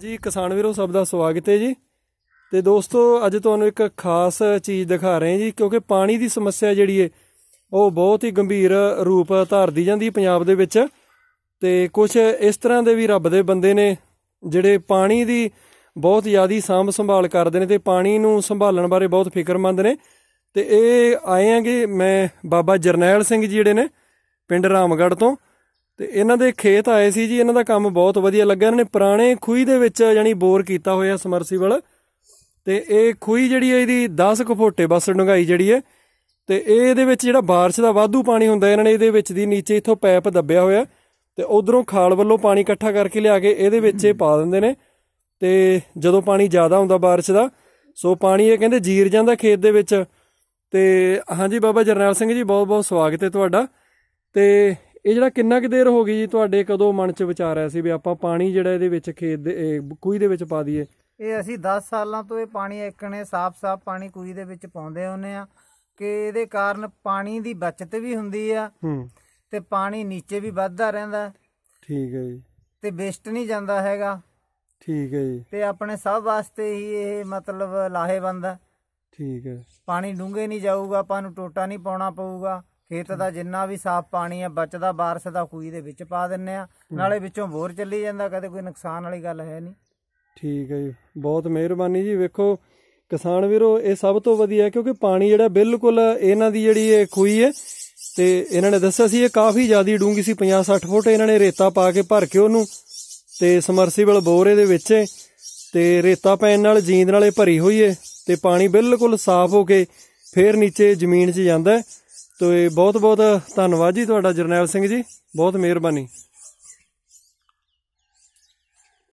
ਜੀ ਕਿਸਾਨ ਵੀਰੋ ਸਭ ਦਾ ਸਵਾਗਤ ਹੈ ਜੀ ਤੇ ਦੋਸਤੋ ਅੱਜ ਤੁਹਾਨੂੰ ਇੱਕ ਖਾਸ ਚੀਜ਼ ਦਿਖਾ ਰਹੇ ਹਾਂ ਜੀ ਕਿਉਂਕਿ ਪਾਣੀ ਦੀ ਸਮੱਸਿਆ ਜਿਹੜੀ ਹੈ ਉਹ ਬਹੁਤ ਹੀ ਗੰਭੀਰ ਰੂਪ ਧਾਰਦੀ ਜਾਂਦੀ ਹੈ ਪੰਜਾਬ ਦੇ ਵਿੱਚ ਤੇ ਕੁਝ ਇਸ ਤਰ੍ਹਾਂ ਦੇ ਵੀ ਰੱਬ ਦੇ ਬੰਦੇ ਨੇ ਜਿਹੜੇ ਪਾਣੀ ਦੀ ਬਹੁਤ ਜ਼ਿਆਦੀ ਸਾਂਭ ਸੰਭਾਲ ਕਰਦੇ ਨੇ ਤੇ ਪਾਣੀ ਨੂੰ ਸੰਭਾਲਣ ਬਾਰੇ ਬਹੁਤ ਫਿਕਰਮੰਦ ਨੇ ਤੇ ਇਹ ਆਏ ਆਂਗੇ ਮੈਂ ਬਾਬਾ ਜਰਨੈਲ ਸਿੰਘ ਜੀ ਜਿਹੜੇ ਨੇ ਪਿੰਡ ਰਾਮਗੜ੍ਹ ਤੋਂ ਤੇ ਇਹਨਾਂ ਦੇ ਖੇਤ ਆਏ ਸੀ ਜੀ ਇਹਨਾਂ ਦਾ ਕੰਮ ਬਹੁਤ ਵਧੀਆ ਲੱਗਾ ਇਹਨਾਂ ਨੇ ਪੁਰਾਣੇ ਖੂਹੀ ਦੇ ਵਿੱਚ ਯਾਨੀ ਬੋਰ ਕੀਤਾ ਹੋਇਆ ਸਮਰਸੀਬਲ ਤੇ ਇਹ ਖੂਹੀ ਜਿਹੜੀ ਹੈ ਇਹਦੀ 10 ਕੁ ਫੋਟੇ ਬਸ ਡੁੰਗਾਈ ਜਿਹੜੀ ਹੈ ਤੇ ਇਹ ਇਹਦੇ ਵਿੱਚ ਜਿਹੜਾ بارش ਦਾ ਵਾਧੂ ਪਾਣੀ ਹੁੰਦਾ ਇਹਨਾਂ ਨੇ ਇਹਦੇ ਵਿੱਚ ਦੀ ਨੀਚੇ ਇਥੋਂ ਪਾਈਪ ਦੱਬਿਆ ਹੋਇਆ ਤੇ ਉਧਰੋਂ ਖਾਲ ਵੱਲੋਂ ਪਾਣੀ ਇਕੱਠਾ ਕਰਕੇ ਲਿਆ ਕੇ ਇਹਦੇ ਵਿੱਚ ਇਹ ਪਾ ਦਿੰਦੇ ਨੇ ਤੇ ਜਦੋਂ ਪਾਣੀ ਜ਼ਿਆਦਾ ਹੁੰਦਾ بارش ਦਾ ਸੋ ਪਾਣੀ ਇਹ ਕਹਿੰਦੇ ਜੀਰ ਜਾਂਦਾ ਖੇਤ ਦੇ ਵਿੱਚ ਤੇ ਹਾਂਜੀ ਬਾਬਾ ਜਰਨੈਲ ਸਿੰਘ ਜੀ ਬਹੁਤ ਬਹੁਤ ਸਵਾਗਤ ਹੈ ਤੁਹਾਡਾ ਤੇ ਇਹ ਜਿਹੜਾ ਕਿੰਨਾ ਕੁ ਦੇਰ ਹੋ ਗਈ ਜੀ ਤੁਹਾਡੇ ਕਦੋਂ ਮਨ 'ਚ ਵਿਚਾਰ ਆਇਆ ਸੀ ਵੀ ਆਪਾਂ ਪਾਣੀ ਜਿਹੜਾ ਇਹਦੇ ਵਿੱਚ ਖੇਤ ਦੇ ਕੁਈ ਦੇ ਵਿੱਚ ਪਾ ਦਈਏ ਇਹ ਅਸੀਂ 10 ਸਾਲਾਂ ਤੋਂ ਇਹ ਪਾਣੀ ਇੱਕਣੇ ਸਾਫ਼-ਸਾਫ਼ ਪਾਣੀ ਕੁਈ ਦੇ ਵਿੱਚ ਪਾਉਂਦੇ ਹੁੰਨੇ ਆ ਕਿ ਇਹਦੇ ਕਾਰਨ ਪਾਣੀ ਦੀ ਬਚਤ ਵੀ ਹੁੰਦੀ ਆ ਹੂੰ ਤੇ ਪਾਣੀ ਨੀਚੇ ਵੀ ਵੱਧਦਾ ਰਹਿੰਦਾ ਠੀਕ ਹੈ ਜੀ ਤੇ ਵੇਸਟ ਨਹੀਂ ਜਾਂਦਾ ਹੈਗਾ ਠੀਕ ਹੈ ਜੀ ਤੇ ਆਪਣੇ ਸਭ ਵਾਸਤੇ ਹੀ ਇਹ ਮਤਲਬ ਲਾਹੇਵੰਦ ਹੈ ਠੀਕ ਹੈ ਪਾਣੀ ਡੂੰਘੇ ਨਹੀਂ ਜਾਊਗਾ ਆਪਾਂ ਨੂੰ ਟੋਟਾ ਨਹੀਂ ਪਾਉਣਾ ਪਊਗਾ ਖੇਤ ਦਾ ਜਿੰਨਾ ਵੀ ਸਾਫ ਪਾਣੀ ਹੈ ਬਚਦਾ بارش ਦਾ ਕੂਈ ਦੇ ਵਿੱਚ ਪਾ ਦਿੰਨੇ ਆ ਨਾਲੇ ਵਿੱਚੋਂ ਬੋਰ ਚੱਲੀ ਜਾਂਦਾ ਕਦੇ ਕੋਈ ਨੁਕਸਾਨ ਵਾਲੀ ਗੱਲ ਹੈ ਨਹੀਂ ਠੀਕ ਹੈ ਜੀ ਬਹੁਤ ਮਿਹਰਬਾਨੀ ਜੀ ਵੇਖੋ ਕਿਸਾਨ ਵੀਰੋ ਇਹ ਸਭ ਤੋਂ ਵਧੀਆ ਕਿਉਂਕਿ ਪਾਣੀ ਜਿਹੜਾ ਬਿਲਕੁਲ ਇਹਨਾਂ ਦੀ ਜਿਹੜੀ ਇਹ ਖੂਈ ਹੈ ਤੇ ਇਹਨਾਂ ਨੇ ਦੱਸਿਆ ਸੀ ਇਹ ਕਾਫੀ ਜ਼ਿਆਦੀ ਡੂੰਗੀ ਸੀ 50 60 ਫੁੱਟ ਇਹਨਾਂ ਨੇ ਰੇਤਾ ਪਾ ਕੇ ਭਰ ਕੇ ਉਹਨੂੰ ਤੇ ਸਮਰਸੀਬਲ ਬੋਰ ਦੇ ਵਿੱਚ ਤੇ ਰੇਤਾ ਪੈਣ ਨਾਲ ਜੀਂਦ ਨਾਲੇ ਭਰੀ ਹੋਈ ਏ ਤੇ ਪਾਣੀ ਬਿਲਕੁਲ ਸਾਫ਼ ਹੋ ਕੇ ਫੇਰ ਨੀਚੇ ਜ਼ਮੀਨ 'ਚ ਜਾਂਦਾ ਤੇ ਬਹੁਤ ਬਹੁਤ ਧੰਨਵਾਦ ਜੀ ਤੁਹਾਡਾ ਜਰਨੈਲ ਸਿੰਘ ਜੀ ਬਹੁਤ ਮਿਹਰਬਾਨੀ